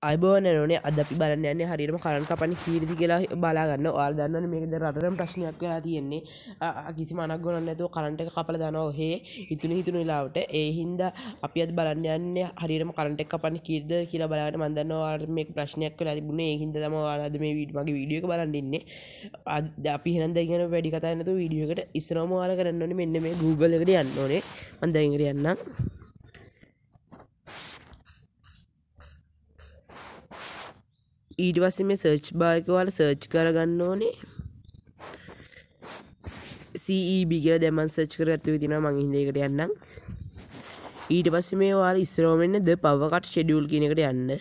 අයිබෝනනේ අද අපි බලන්න යන්නේ හරියටම කරන් කපන්නේ කීරිති කියලා බලා ගන්න. ඔයාලා දන්නවනේ මේක දැන් රටටම ප්‍රශ්නයක් වෙලා තියෙන්නේ. කිසිම අනක් ගොනක් නැතුව කරන්ට් එක කපලා දානවා ඔහේ. ඉතුණු හිතුණු වෙලාවට ඒ හින්දා අපි අද බලන්න යන්නේ හරියටම කරන්ට් එක කපන්නේ කීරිද කියලා බලාගෙන මම දන්නවා ඔයාලට මේක ප්‍රශ්නයක් වෙලා තිබුණේ. ඒ හින්දා තමයි ඔයාලා අද මේ වීඩියෝ මගේ වීඩියෝ එක බලන්න ඉන්නේ. අද අපි එහෙනම් දැන් යන වැඩි කතා නැතුව වීඩියෝ එකට ඉස්සරවම ඔයාලා කරන්න ඕනේ මෙන්න මේ Google එකට යන්න ඕනේ. මම දැන් ඉගෙන යන්නම්. ඊට පස්සේ මේ සර්ච් බාර් එක ඔයාලා සර්ච් කරගන්න ඕනේ CEB කියලා දැන් මම සර්ච් කරගත්ත විදිහට මම හින්දේකට යන්නම් ඊට පස්සේ මේ ඔයාලා ඉස්සරහම එන්න ද පවර් කට් ෂෙඩියුල් කියන එකට යන්න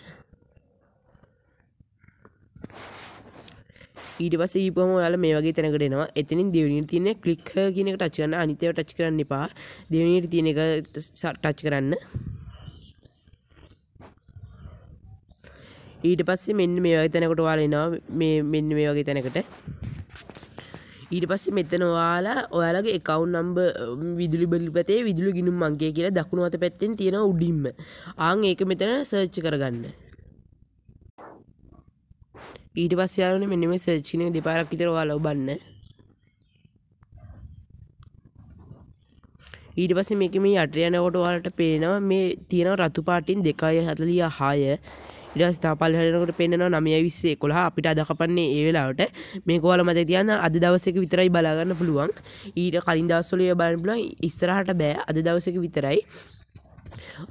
ඊට පස ඊපම යාල මේ වගේ තැනකට එනවා එතනින් දෙවනිට තියන්නේ කලික් කියනක ටච් කරන්න අනිතව ටච් කරන්න එපා දෙවනිට තියෙන එක ටච් කරන්න ඊට පස්සේ මෙන්න මේ වගේ තැනකට ඔයාලා එනවා මේ මෙන්න මේ වගේ තැනකට ඊට පස්සේ මෙතන ඔයාලා ඔයාලගේ එකවුන් නම්බ විදුලි බලිපතේ විදුලි ගිනුම් මංගේ කියලා දකුණු අත පැත්තෙන් තියෙන උඩින්ම ආන් ඒක මෙතන සර්ච් කරගන්න ඊට පස්සේ ආවනේ මෙන්න මේ සර්ච් එකේ දෙපාරක් විතර ඔයාලා ඔබන්නේ ඊට පස්සේ මේක මේ යට යනකොට ඔයාලට පේනවා මේ තියෙන රතු පාටින් 2.46 ඊට පස්සේ තව පල්ලෙහාට යනකොට පේනවා 9.20 අපිට අද කපන්නේ ඒ වෙලාවට මේක ඔයාලා මතක තියාගන්න අද දවසේක විතරයි බලා ගන්න පුළුවන් ඊට කලින් දවස්වල ඒවා බලන්න පුළුවන් ඉස්සරහට බෑ අද දවසේක විතරයි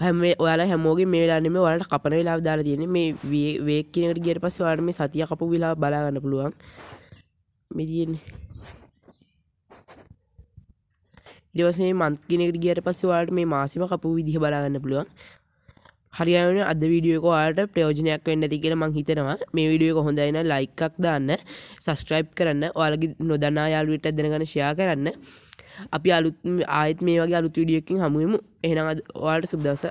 හැම ඔයාලා හැමෝගේ මේ වෙලාන්නේ මේ ඔයාලට කපන වෙලාව දාලා තියෙන්නේ මේ වේක් කිනකට ගියට පස්සේ ඔයාලට මේ සතිය කපු වෙලාව බලා ගන්න පුළුවන් මේ තියෙන්නේ ඉඩවසේ මන්ත් කෙනෙකට ගියට පස්සේ වාට මේ මාසිම කපු විදිහ බලාගන්න පුළුවන් හරියන අද වීඩියෝකවාට ප්‍රයෝජනයක් වෙන්න ඇති කියලා මං හිතනවා මේ වීඩියෝ කොහොඳයින ලයිකක් දාන්න සස්ට්‍රයිප් කරන්න ඔයාලගේ නොදන්නා යාළුවට දැනගන ෂයා කරන්න අපි අලුත් ආයත් මේ වගේ අලුත් වීඩියෝකින් හමුුවමු එහෙනම් ඔයාලට සුබ්දවස